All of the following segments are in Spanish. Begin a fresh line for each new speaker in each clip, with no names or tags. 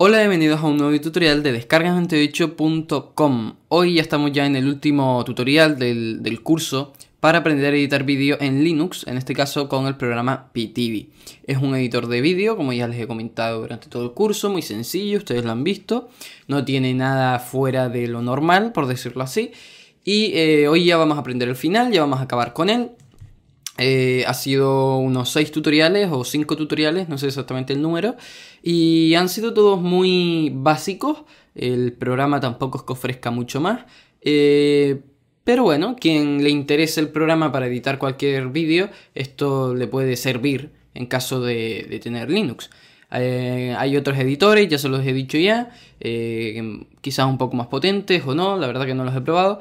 Hola, bienvenidos a un nuevo tutorial de descargas Hoy ya estamos ya en el último tutorial del, curso para aprender a editar vídeo en Linux, en este caso con el programa PTV. Es un editor de vídeo, como ya les he comentado durante todo el curso, muy sencillo, ustedes lo han visto, no tiene nada fuera de lo normal, por decirlo así. Y eh, hoy ya vamos a aprender el final, ya vamos a acabar con él. Eh, ha sido unos 6 tutoriales o 5 tutoriales, no sé exactamente el número, y han sido todos muy básicos, el programa tampoco es que ofrezca mucho más, eh, pero bueno, quien le interese el programa para editar cualquier vídeo, esto le puede servir en caso de, tener Linux. Eh, hay otros editores, ya se los he dicho ya, quizás un poco más potentes o no, la verdad que no los he probado,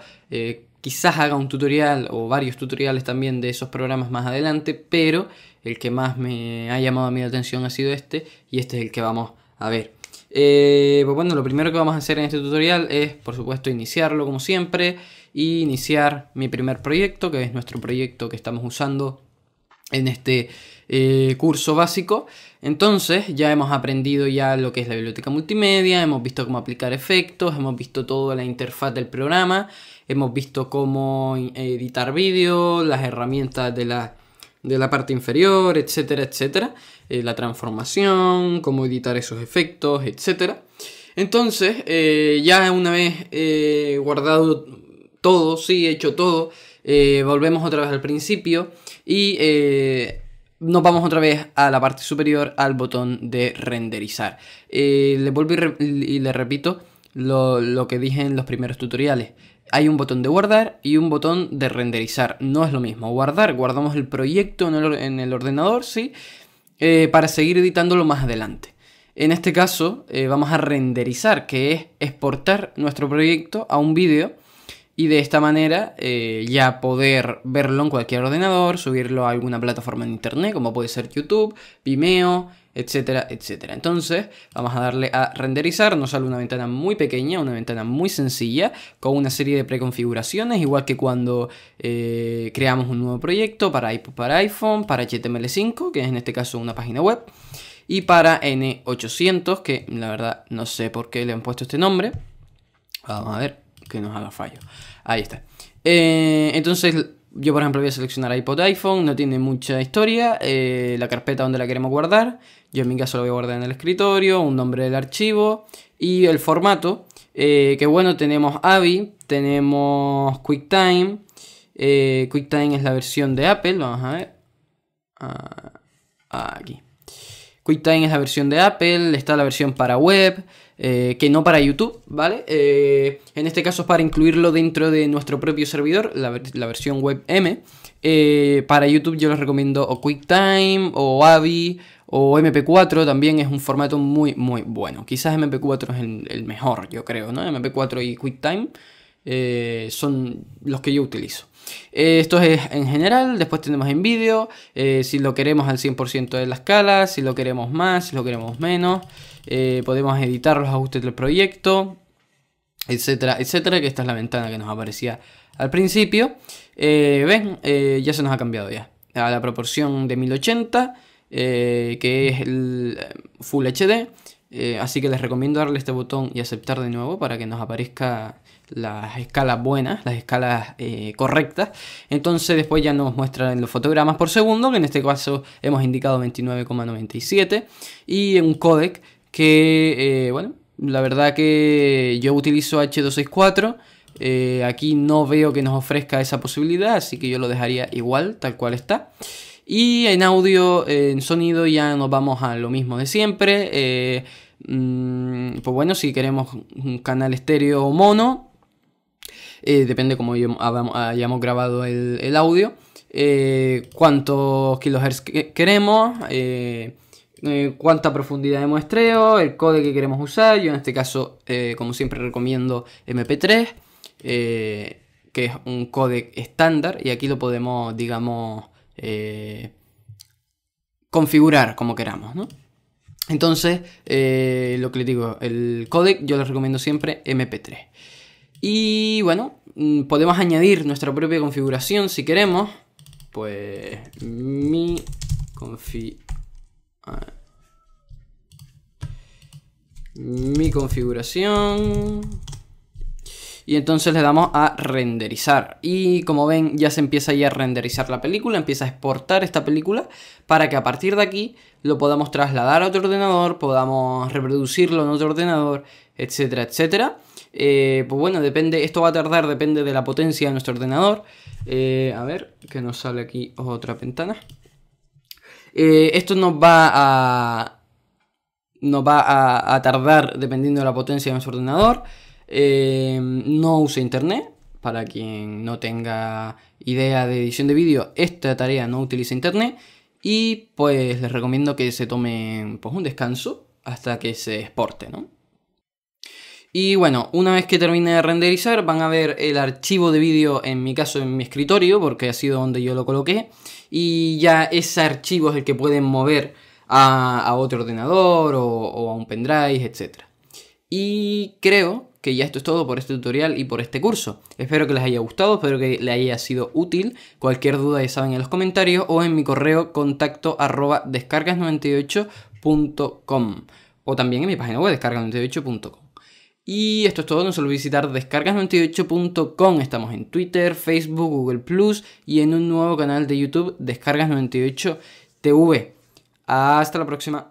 Quizás haga un tutorial o varios tutoriales también de esos programas más adelante, pero el que más me ha llamado a mi atención ha sido este y este es el que vamos a ver. Eh, pues bueno, lo primero que vamos a hacer en este tutorial es, por supuesto, iniciarlo como siempre e iniciar mi primer proyecto, que es nuestro proyecto que estamos usando en este eh, curso básico. Entonces ya hemos aprendido ya lo que es la biblioteca multimedia, hemos visto cómo aplicar efectos, hemos visto toda la interfaz del programa, hemos visto cómo eh, editar vídeo, las herramientas de la, de la parte inferior, etcétera, etcétera, eh, la transformación, cómo editar esos efectos, etcétera. Entonces, ya una vez guardado todo, sí, hecho todo, volvemos otra vez al principio y nos vamos otra vez a la parte superior al botón de renderizar. Eh, le vuelvo y, le repito lo, que dije en los primeros tutoriales. Hay un botón de guardar y un botón de renderizar. No es lo mismo. Guardar, guardamos el proyecto en el, ordenador, sí, eh, para seguir editándolo más adelante. En este caso eh, vamos a renderizar, que es exportar nuestro proyecto a un vídeo y de esta manera eh, ya poder verlo en cualquier ordenador, subirlo a alguna plataforma en internet, como puede ser YouTube, Vimeo, etcétera, etcétera. Entonces vamos a darle a renderizar, nos sale una ventana muy pequeña, una ventana muy sencilla, con una serie de preconfiguraciones, igual que cuando eh, creamos un nuevo proyecto para, iPod, para iPhone, para HTML5, que es en este caso una página web, y para N800, que la verdad no sé por qué le han puesto este nombre. Vamos a ver, que nos haga fallo. Ahí está. Eh, entonces, yo por ejemplo voy a seleccionar iPod iPhone, no tiene mucha historia, eh, la carpeta donde la queremos guardar, yo en mi caso lo voy a guardar en el escritorio, un nombre del archivo y el formato, eh, que bueno, tenemos AVI, tenemos QuickTime, QuickTime es la versión de Apple, vamos a ver, ah, ah, aquí. QuickTime es la versión de Apple, está la versión para web, eh, que no para YouTube, ¿vale? Eh, en este caso es para incluirlo dentro de nuestro propio servidor, la, versión web M. Eh, para YouTube yo les recomiendo o QuickTime o Avi o MP4 también es un formato muy muy bueno. Quizás MP4 es el mejor, yo creo, ¿no? MP4 y QuickTime. Eh, son los que yo utilizo. Eh, esto es en general, después tenemos en vídeo, eh, si lo queremos al 100% de la escala, si lo queremos más, si lo queremos menos, podemos editar los ajustes del proyecto, etcétera, etcétera, que esta es la ventana que nos aparecía al principio. ven, ya se nos ha cambiado ya a la proporción de 1080, que es el Full HD, eh, así que les recomiendo darle este botón y aceptar de nuevo para que nos aparezca las escalas buenas, eh, las escalas correctas. Entonces después ya nos muestran los fotogramas por segundo, que en este caso hemos indicado 29,97 y un codec que, eh, bueno, la verdad que yo utilizo H264. aquí no veo que nos ofrezca esa posibilidad, así que yo lo dejaría igual, tal cual está. Y en audio, en sonido ya nos vamos a lo mismo de siempre. Eh, mm, pues bueno, si queremos un canal estéreo o mono, eh, depende cómo hayamos grabado el, audio, eh, cuántos kilohertz queremos, eh, cuánta profundidad de muestreo, el code que queremos usar. Yo en este caso, como siempre, recomiendo MP3, que es un codec estándar, y aquí lo podemos, digamos, eh, configurar como queramos, Entonces, eh, lo que le digo, el codec yo les recomiendo siempre MP3. Y bueno, mm, podemos añadir nuestra propia configuración si queremos. Pues mi mi configuración y entonces le damos a renderizar. Y como ven ya se empieza ya a renderizar la película, empieza a exportar esta película para que a partir de aquí lo podamos trasladar a otro ordenador, podamos reproducirlo en otro ordenador, etcétera, etcétera. Eh, pues bueno, depende, esto va a tardar, depende de la potencia de nuestro ordenador. Eh, a ver, que nos sale aquí otra ventana. Eh, esto nos va a, nos va a, tardar dependiendo de la potencia de nuestro ordenador. Em, no use internet. Para quien no tenga idea de edición de vídeo, esta tarea no utiliza internet. Y pues les recomiendo que se tomen pues, un descanso hasta que se exporte, Y bueno, una vez que termine de renderizar, van a ver el archivo de vídeo, en mi caso en mi escritorio, porque ha sido donde yo lo coloqué. Y ya ese archivo es el que pueden mover a, otro ordenador o, o, a un pendrive, etc. Y creo que ya esto es todo por este tutorial y por este curso. Espero que les haya gustado, espero que les haya sido útil. Cualquier duda ya saben en los comentarios o en mi correo contacto arroba descargas98.com o también en mi página web descargas98.com. Y esto es todo, no se olviden visitar descargas98.com. Estamos en Twitter, Facebook, Google Plus y en un nuevo canal de YouTube, Descargas98TV. Hasta la próxima.